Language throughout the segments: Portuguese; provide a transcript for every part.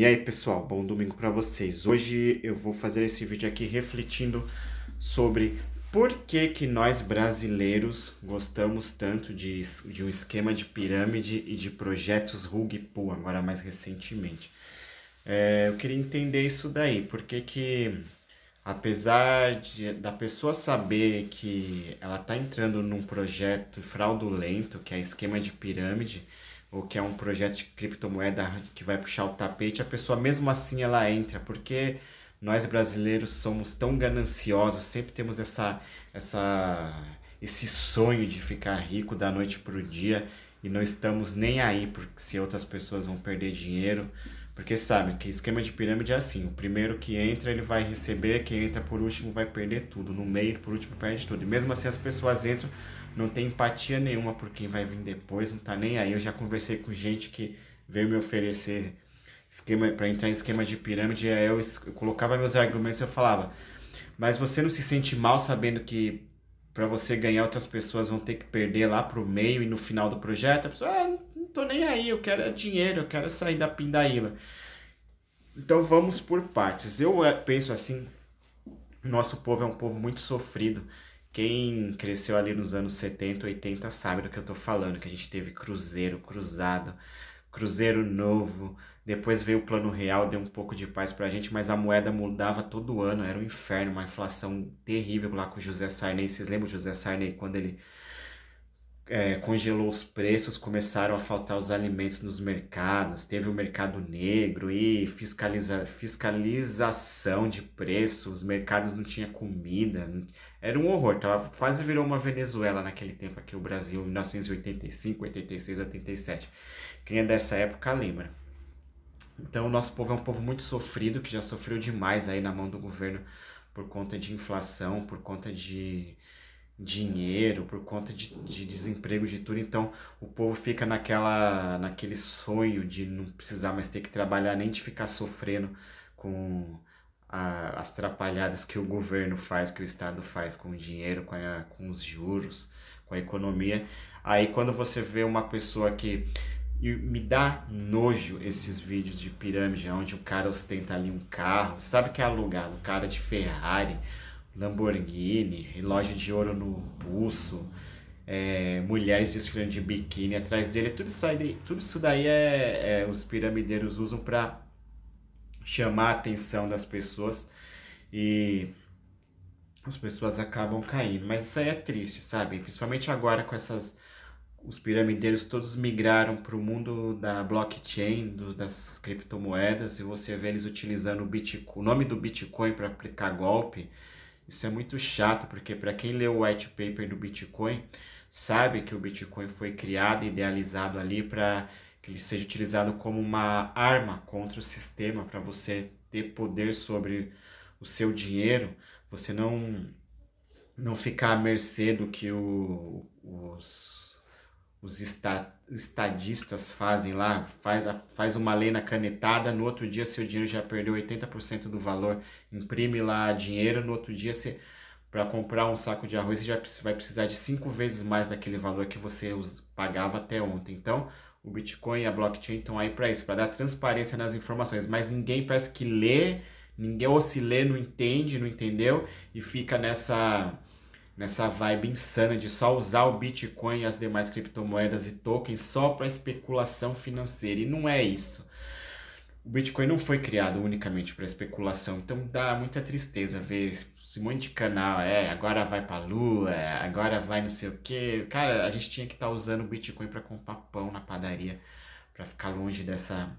E aí, pessoal, bom domingo para vocês. Hoje eu vou fazer esse vídeo aqui refletindo sobre por que, que nós brasileiros gostamos tanto de, de um esquema de pirâmide e de projetos rug pull, agora mais recentemente. É, eu queria entender isso daí, por que que apesar de, da pessoa saber que ela está entrando num projeto fraudulento, que é esquema de pirâmide, ou que é um projeto de criptomoeda que vai puxar o tapete, a pessoa mesmo assim ela entra, porque nós brasileiros somos tão gananciosos, sempre temos essa, essa, esse sonho de ficar rico da noite para o dia e não estamos nem aí porque se outras pessoas vão perder dinheiro, porque sabe que esquema de pirâmide é assim, o primeiro que entra ele vai receber, quem entra por último vai perder tudo, no meio por último perde tudo. E mesmo assim as pessoas entram não tem empatia nenhuma por quem vai vir depois, não tá nem aí. Eu já conversei com gente que veio me oferecer esquema para entrar em esquema de pirâmide, aí eu, eu colocava meus argumentos e eu falava: "Mas você não se sente mal sabendo que para você ganhar outras pessoas vão ter que perder lá pro meio e no final do projeto?" A pessoa: "Ah, não tô nem aí, eu quero é dinheiro, eu quero sair da pindaíba." Então vamos por partes. Eu eh, penso assim, nosso povo é um povo muito sofrido. Quem cresceu ali nos anos 70, 80 sabe do que eu tô falando, que a gente teve Cruzeiro, Cruzado, Cruzeiro Novo, depois veio o Plano Real, deu um pouco de paz pra gente, mas a moeda mudava todo ano, era um inferno, uma inflação terrível lá com o José Sarney. Vocês lembram o José Sarney quando ele é, congelou os preços, começaram a faltar os alimentos nos mercados, teve o mercado negro e fiscaliza, fiscalização de preços, os mercados não tinham comida, era um horror, tava, quase virou uma Venezuela naquele tempo aqui, o Brasil, 1985, 86, 87. Quem é dessa época lembra. Então, o nosso povo é um povo muito sofrido, que já sofreu demais aí na mão do governo por conta de inflação, por conta de dinheiro, por conta de, de desemprego, de tudo. Então, o povo fica naquela, naquele sonho de não precisar mais ter que trabalhar, nem de ficar sofrendo com a, as atrapalhadas que o governo faz, que o Estado faz com o dinheiro, com, a, com os juros, com a economia. Aí quando você vê uma pessoa que e me dá nojo esses vídeos de pirâmide, onde o cara ostenta ali um carro, sabe que é alugado, o cara de Ferrari, Lamborghini, relógio de ouro no pulso, é, mulheres desfilando de biquíni atrás dele, tudo isso, aí, tudo isso daí é, é os piramideiros usam para chamar a atenção das pessoas e as pessoas acabam caindo. Mas isso aí é triste, sabe? Principalmente agora com essas. Os piramideiros todos migraram para o mundo da blockchain, do, das criptomoedas, e você vê eles utilizando o, Bitcoin, o nome do Bitcoin para aplicar golpe. Isso é muito chato, porque para quem leu o white paper do Bitcoin, sabe que o Bitcoin foi criado, idealizado ali para que seja utilizado como uma arma contra o sistema para você ter poder sobre o seu dinheiro, você não não ficar à mercê do que o, os, os esta, estadistas fazem lá, faz, a, faz uma lei na canetada, no outro dia seu dinheiro já perdeu 80% do valor, imprime lá dinheiro, no outro dia você para comprar um saco de arroz você já vai precisar de cinco vezes mais daquele valor que você pagava até ontem. Então, o Bitcoin e a blockchain estão aí para isso, para dar transparência nas informações, mas ninguém parece que lê, ninguém ou se lê, não entende, não entendeu e fica nessa nessa vibe insana de só usar o Bitcoin e as demais criptomoedas e tokens só para especulação financeira. E não é isso o Bitcoin não foi criado unicamente para especulação, então dá muita tristeza ver esse monte de canal, é, agora vai para a lua, agora vai não sei o quê. Cara, a gente tinha que estar tá usando o Bitcoin para comprar pão na padaria, para ficar longe dessa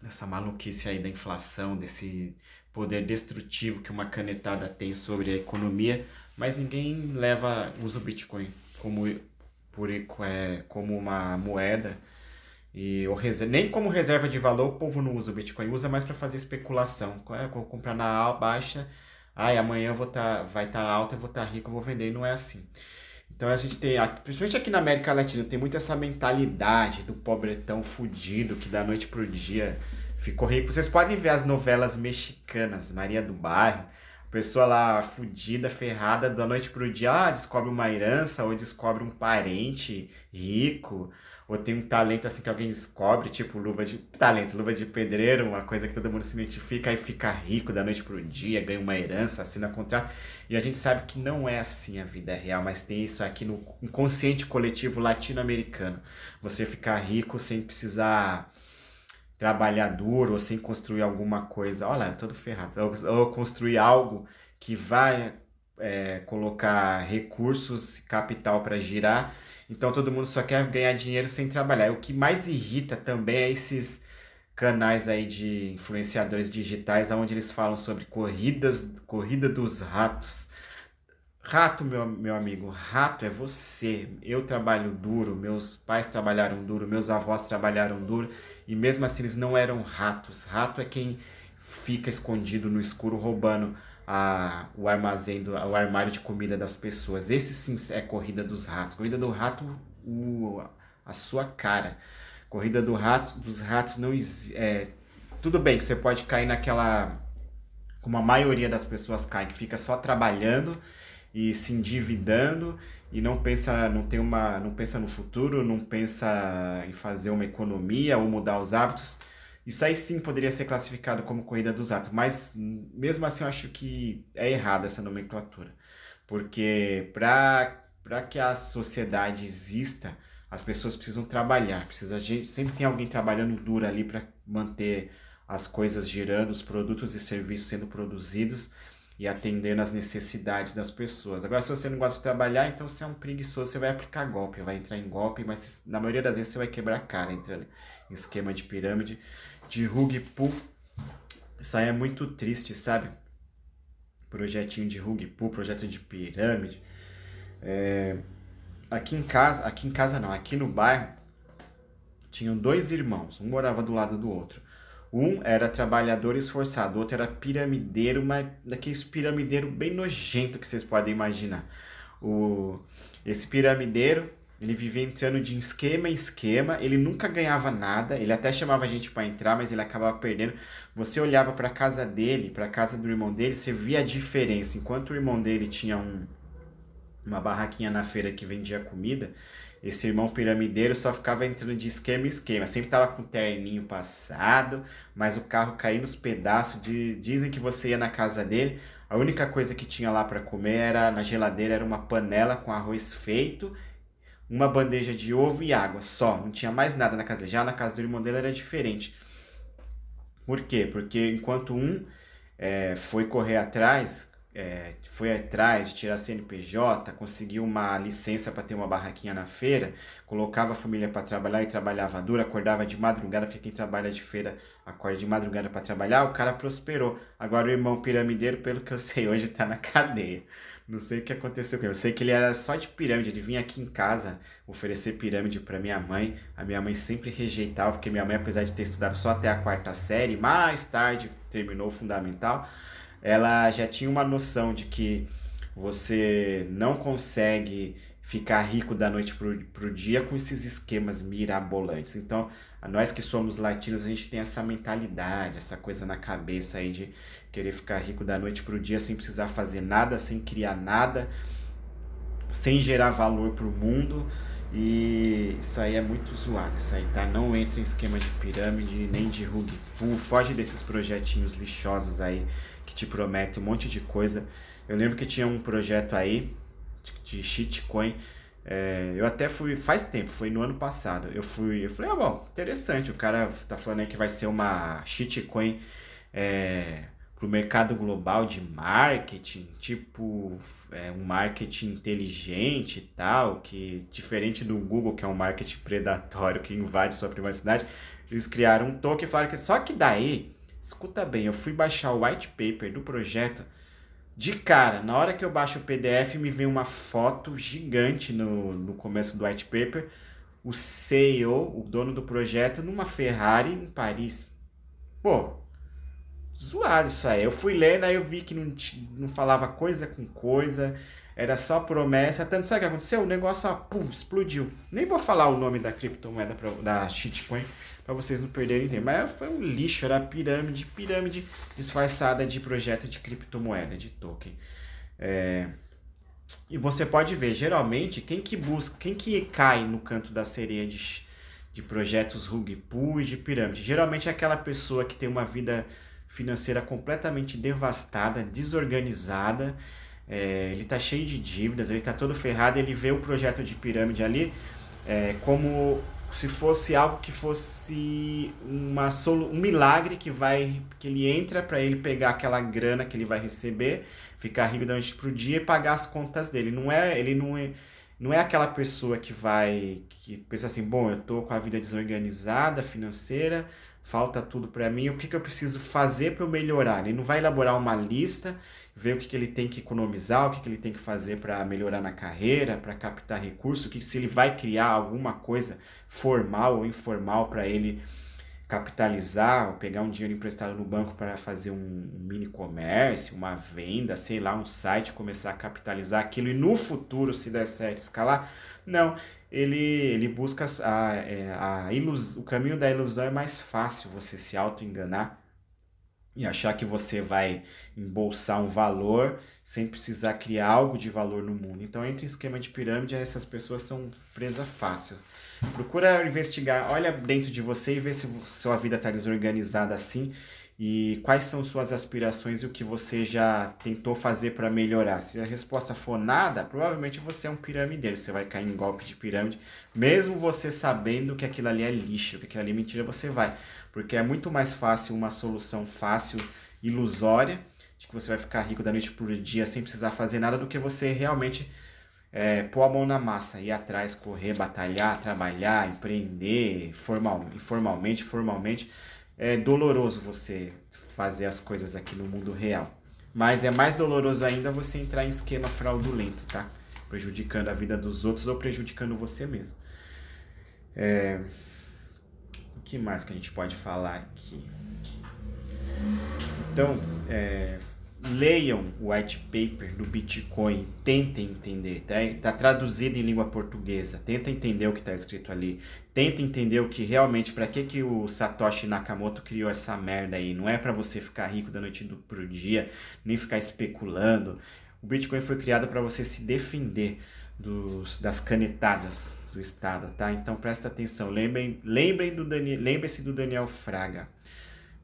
dessa maluquice aí da inflação, desse poder destrutivo que uma canetada tem sobre a economia, mas ninguém leva usa o Bitcoin como por, é, como uma moeda e o reserva, nem como reserva de valor o povo não usa o Bitcoin, usa mais para fazer especulação. É, vou comprar na baixa, ai, amanhã vou tá, vai estar tá alta, eu vou estar tá rico, eu vou vender, e não é assim. Então a gente tem, principalmente aqui na América Latina, tem muito essa mentalidade do pobretão fudido que da noite pro dia ficou rico. Vocês podem ver as novelas mexicanas, Maria do Bairro, pessoa lá fudida, ferrada, da noite pro dia, ah, descobre uma herança ou descobre um parente rico ou tem um talento assim que alguém descobre, tipo luva de talento, luva de pedreiro, uma coisa que todo mundo se identifica e fica rico da noite pro dia, ganha uma herança, assina contrato. E a gente sabe que não é assim a vida real, mas tem isso aqui no inconsciente coletivo latino-americano. Você ficar rico sem precisar trabalhar duro ou sem construir alguma coisa. Olha, eu todo ferrado. Ou, ou construir algo que vai é, colocar recursos, capital para girar então todo mundo só quer ganhar dinheiro sem trabalhar. E o que mais irrita também é esses canais aí de influenciadores digitais, onde eles falam sobre corridas, corrida dos ratos. Rato, meu, meu amigo, rato é você. Eu trabalho duro, meus pais trabalharam duro, meus avós trabalharam duro, e mesmo assim eles não eram ratos. Rato é quem fica escondido no escuro roubando a, o armazém, do, o armário de comida das pessoas. Esse sim é corrida dos ratos. Corrida do rato, o, a sua cara. Corrida do rato, dos ratos não é, tudo bem que você pode cair naquela como a maioria das pessoas cai, que fica só trabalhando e se endividando e não pensa, não tem uma, não pensa no futuro, não pensa em fazer uma economia ou mudar os hábitos. Isso aí sim poderia ser classificado como corrida dos atos, mas mesmo assim eu acho que é errada essa nomenclatura. Porque para que a sociedade exista, as pessoas precisam trabalhar, precisa sempre tem alguém trabalhando duro ali para manter as coisas girando, os produtos e serviços sendo produzidos e atendendo as necessidades das pessoas. Agora, se você não gosta de trabalhar, então você é um preguiçoso, você vai aplicar golpe, vai entrar em golpe, mas na maioria das vezes você vai quebrar a cara entrando esquema de pirâmide, de rug pu Isso aí é muito triste, sabe? Projetinho de rug pu projeto de pirâmide. É... Aqui em casa, aqui em casa não, aqui no bairro, tinham dois irmãos, um morava do lado do outro. Um era trabalhador esforçado, o outro era piramideiro, mas daqueles piramideiro bem nojento que vocês podem imaginar. O, esse piramideiro ele vivia entrando de esquema em esquema, ele nunca ganhava nada, ele até chamava a gente para entrar, mas ele acabava perdendo. Você olhava para a casa dele, para a casa do irmão dele, você via a diferença. Enquanto o irmão dele tinha um, uma barraquinha na feira que vendia comida, esse irmão piramideiro só ficava entrando de esquema em esquema. Sempre tava com terninho passado, mas o carro caía nos pedaços. De... Dizem que você ia na casa dele, a única coisa que tinha lá para comer era na geladeira era uma panela com arroz feito uma bandeja de ovo e água só. Não tinha mais nada na casa. Já na casa do irmão dele era diferente. Por quê? Porque enquanto um é, foi correr atrás, é, foi atrás de tirar CNPJ, conseguiu uma licença para ter uma barraquinha na feira, colocava a família para trabalhar e trabalhava duro, acordava de madrugada, porque quem trabalha de feira acorda de madrugada para trabalhar, o cara prosperou. Agora o irmão piramideiro, pelo que eu sei hoje, está na cadeia. Não sei o que aconteceu com ele. Eu sei que ele era só de pirâmide. Ele vinha aqui em casa oferecer pirâmide para minha mãe. A minha mãe sempre rejeitava, porque minha mãe, apesar de ter estudado só até a quarta série, mais tarde terminou o fundamental, ela já tinha uma noção de que você não consegue ficar rico da noite pro, pro dia com esses esquemas mirabolantes. Então, nós que somos latinos, a gente tem essa mentalidade, essa coisa na cabeça aí de querer ficar rico da noite para o dia sem precisar fazer nada, sem criar nada, sem gerar valor para o mundo. E isso aí é muito zoado, isso aí, tá? Não entra em esquema de pirâmide, nem de rug pull, foge desses projetinhos lixosos aí que te prometem um monte de coisa. Eu lembro que tinha um projeto aí de shitcoin é, eu até fui, faz tempo, foi no ano passado. Eu fui, eu falei, ah, bom, interessante. O cara tá falando aí que vai ser uma shitcoin é, pro mercado global de marketing, tipo é, um marketing inteligente e tal, que diferente do Google, que é um marketing predatório que invade sua privacidade, eles criaram um token e falaram que só que daí, escuta bem, eu fui baixar o white paper do projeto de cara, na hora que eu baixo o PDF, me vem uma foto gigante no, no começo do white paper, o CEO, o dono do projeto, numa Ferrari em Paris. Pô, zoado isso aí. Eu fui lendo, aí eu vi que não, não falava coisa com coisa, era só promessa. Tanto sabe o que aconteceu? O negócio ó, pum, explodiu. Nem vou falar o nome da criptomoeda, pra, da shitcoin, para vocês não perderem tempo. Mas foi um lixo, era pirâmide, pirâmide disfarçada de projeto de criptomoeda, de token. É... E você pode ver, geralmente, quem que busca, quem que cai no canto da sereia de, de projetos rug e de pirâmide, geralmente é aquela pessoa que tem uma vida financeira completamente devastada, desorganizada, é, ele tá cheio de dívidas, ele tá todo ferrado, ele vê o projeto de pirâmide ali é, como se fosse algo que fosse uma solu um milagre que vai que ele entra para ele pegar aquela grana que ele vai receber, ficar rico da noite pro dia e pagar as contas dele. Não é, ele não é, não é aquela pessoa que vai que pensa assim, bom, eu tô com a vida desorganizada financeira, falta tudo para mim, o que, que eu preciso fazer para eu melhorar? Ele não vai elaborar uma lista ver o que, que ele tem que economizar, o que, que ele tem que fazer para melhorar na carreira, para captar recurso, que se ele vai criar alguma coisa formal ou informal para ele capitalizar, ou pegar um dinheiro emprestado no banco para fazer um mini comércio, uma venda, sei lá, um site, começar a capitalizar aquilo e no futuro, se der certo, escalar. Não, ele, ele busca a, ah, a, é, a ilus, o caminho da ilusão é mais fácil você se auto-enganar e achar que você vai embolsar um valor sem precisar criar algo de valor no mundo. Então, entre em esquema de pirâmide, essas pessoas são presa fácil. Procura investigar, olha dentro de você e vê se sua vida está desorganizada assim e quais são suas aspirações e o que você já tentou fazer para melhorar? Se a resposta for nada, provavelmente você é um piramideiro, você vai cair em golpe de pirâmide, mesmo você sabendo que aquilo ali é lixo, que aquilo ali é mentira, você vai. Porque é muito mais fácil uma solução fácil, ilusória, de que você vai ficar rico da noite para o dia sem precisar fazer nada, do que você realmente é, pôr a mão na massa, ir atrás, correr, batalhar, trabalhar, empreender formal, informalmente, formalmente é doloroso você fazer as coisas aqui no mundo real. Mas é mais doloroso ainda você entrar em esquema fraudulento, tá? Prejudicando a vida dos outros ou prejudicando você mesmo. É... O que mais que a gente pode falar aqui? Então, é, leiam o white paper do Bitcoin, tentem entender, tá? tá traduzido em língua portuguesa, tenta entender o que está escrito ali, tenta entender o que realmente, para que que o Satoshi Nakamoto criou essa merda aí, não é para você ficar rico da noite pro dia, nem ficar especulando. O Bitcoin foi criado para você se defender dos, das canetadas do Estado, tá? Então presta atenção, lembrem, lembrem do Daniel, lembre-se do Daniel Fraga.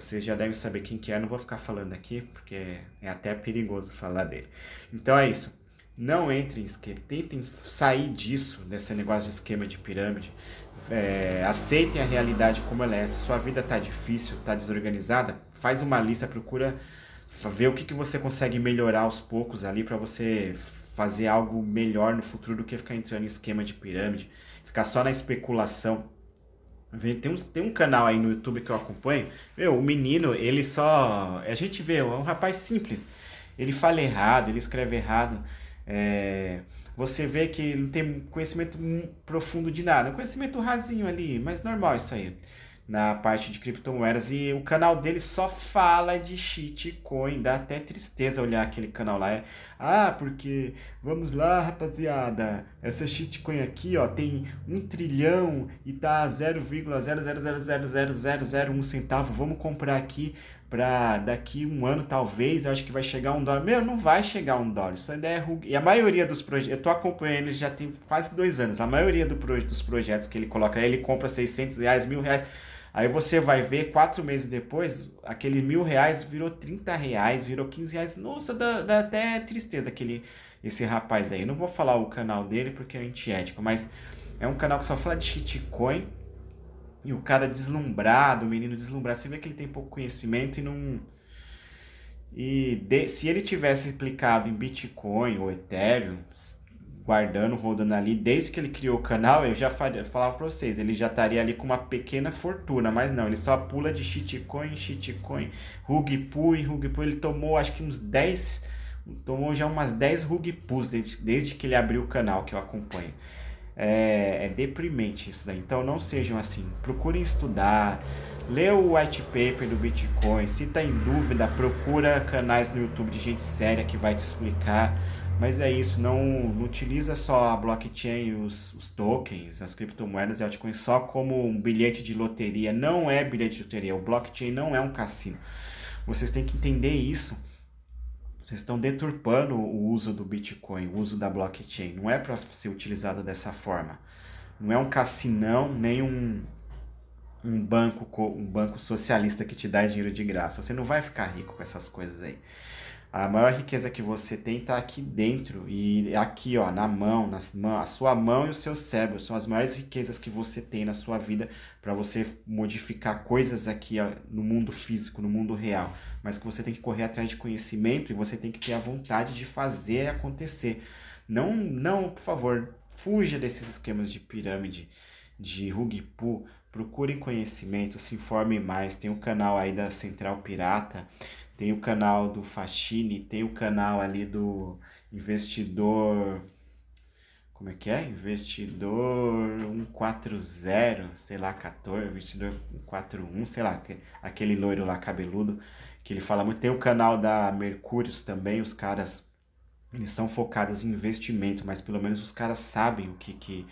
Vocês já devem saber quem que é, não vou ficar falando aqui, porque é até perigoso falar dele. Então é isso. Não entrem em esquema, tentem sair disso, desse negócio de esquema de pirâmide. É, aceitem a realidade como ela é. Se sua vida tá difícil, tá desorganizada, faz uma lista, procura ver o que, que você consegue melhorar aos poucos ali para você fazer algo melhor no futuro do que ficar entrando em esquema de pirâmide, ficar só na especulação. Tem um, tem um canal aí no YouTube que eu acompanho. Meu, o menino, ele só. A gente vê, é um rapaz simples. Ele fala errado, ele escreve errado. É, você vê que não tem conhecimento hum, profundo de nada. É um conhecimento rasinho ali, mas normal isso aí na parte de criptomoedas e o canal dele só fala de shitcoin, dá até tristeza olhar aquele canal lá. É, ah, porque vamos lá, rapaziada, essa shitcoin aqui, ó, tem um trilhão e tá 0,0000001 centavo. Vamos comprar aqui para daqui um ano talvez, eu acho que vai chegar um dólar. Meu, não vai chegar um dólar. Isso ainda é rug... E a maioria dos projetos, eu tô acompanhando ele já tem quase dois anos. A maioria do proje... dos projetos que ele coloca, ele compra 600 reais, mil reais. Aí você vai ver, quatro meses depois, aquele mil reais virou 30 reais, virou 15 reais. Nossa, dá, dá até tristeza aquele, esse rapaz aí. Eu não vou falar o canal dele porque é antiético, mas é um canal que só fala de shitcoin. E o cara deslumbrado, o menino deslumbrado. Você vê que ele tem pouco conhecimento e não. E de, se ele tivesse aplicado em Bitcoin ou Ethereum, guardando, rodando ali. Desde que ele criou o canal, eu já falava pra vocês, ele já estaria ali com uma pequena fortuna, mas não, ele só pula de shitcoin em shitcoin, em rugpoo. ele tomou acho que uns 10, tomou já umas 10 rugpus desde, desde que ele abriu o canal que eu acompanho. É, é deprimente isso daí, então não sejam assim, procurem estudar, lê o white paper do Bitcoin, se tá em dúvida, procura canais no YouTube de gente séria que vai te explicar, mas é isso, não, não utiliza só a blockchain, os, os tokens, as criptomoedas e altcoins só como um bilhete de loteria. Não é bilhete de loteria, o blockchain não é um cassino. Vocês têm que entender isso. Vocês estão deturpando o uso do Bitcoin, o uso da blockchain. Não é para ser utilizado dessa forma. Não é um cassinão, nem um, um banco um banco socialista que te dá dinheiro de graça. Você não vai ficar rico com essas coisas aí. A maior riqueza que você tem está aqui dentro e aqui, ó, na mão, nas mãos, a sua mão e o seu cérebro são as maiores riquezas que você tem na sua vida para você modificar coisas aqui ó, no mundo físico, no mundo real, mas que você tem que correr atrás de conhecimento e você tem que ter a vontade de fazer acontecer. Não, não, por favor, fuja desses esquemas de pirâmide, de rugpu, procurem conhecimento, se informem mais, tem o um canal aí da Central Pirata tem o canal do Fachini, tem o canal ali do investidor. Como é que é? Investidor 140, sei lá, 14, investidor 141, sei lá, aquele loiro lá cabeludo que ele fala muito. Tem o canal da Mercúrios também, os caras eles são focados em investimento, mas pelo menos os caras sabem o que, que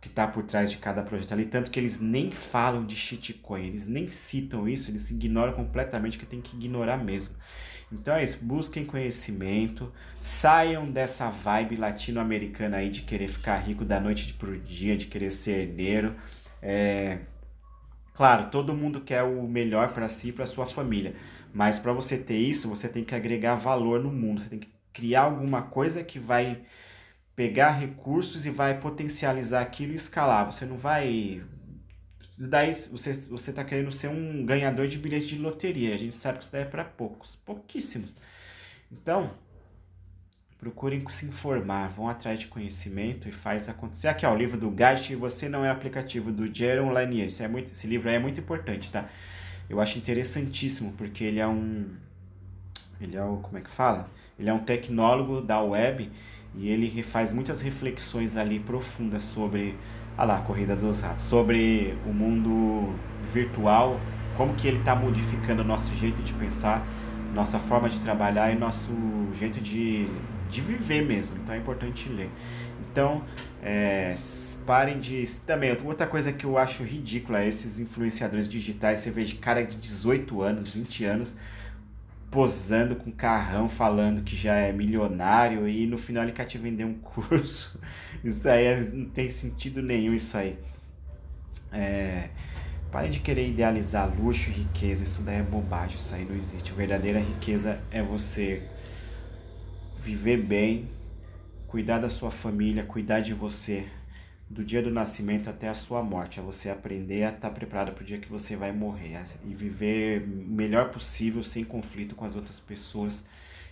que está por trás de cada projeto ali, tanto que eles nem falam de shitcoin, eles nem citam isso, eles ignoram completamente que tem que ignorar mesmo. Então é isso, busquem conhecimento, saiam dessa vibe latino-americana aí de querer ficar rico da noite pro dia, de querer ser herdeiro. É... Claro, todo mundo quer o melhor para si e para sua família, mas para você ter isso, você tem que agregar valor no mundo, você tem que criar alguma coisa que vai pegar recursos e vai potencializar aquilo e escalar. Você não vai. Daí você está querendo ser um ganhador de bilhete de loteria. A gente sabe que isso daí é para poucos, pouquíssimos. Então, procurem se informar, vão atrás de conhecimento e faz acontecer. Aqui, ó, o livro do Gadget Você Não É Aplicativo, do Jaron Lanier. Esse, é muito, esse livro aí é muito importante, tá? Eu acho interessantíssimo, porque ele é um. Ele é o. Como é que fala? Ele é um tecnólogo da web e ele faz muitas reflexões ali profundas sobre, a ah lá, a corrida dos ratos, sobre o mundo virtual, como que ele está modificando o nosso jeito de pensar, nossa forma de trabalhar e nosso jeito de, de viver mesmo. Então é importante ler. Então, é, parem de. Também, outra coisa que eu acho ridícula é esses influenciadores digitais, você vê de cara de 18 anos, 20 anos posando com carrão, falando que já é milionário e no final ele quer te vender um curso. Isso aí é, não tem sentido nenhum isso aí. É, parem de querer idealizar luxo e riqueza, isso daí é bobagem, isso aí não existe. A verdadeira riqueza é você viver bem, cuidar da sua família, cuidar de você, do dia do nascimento até a sua morte, é você aprender a estar tá preparado para o dia que você vai morrer e viver o melhor possível sem conflito com as outras pessoas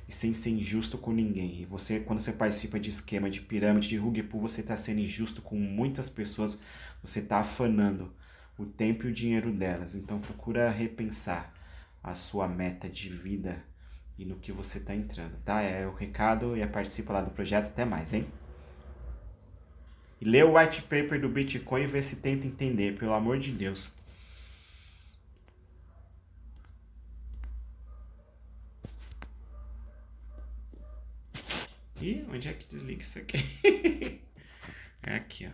e sem ser injusto com ninguém. E você, quando você participa de esquema de pirâmide de rug você está sendo injusto com muitas pessoas, você está afanando o tempo e o dinheiro delas. Então procura repensar a sua meta de vida e no que você está entrando, tá? É o recado e participa lá do projeto. Até mais, hein? lê o white paper do Bitcoin e vê se tenta entender, pelo amor de Deus. Ih, onde é que desliga isso aqui? é aqui, ó.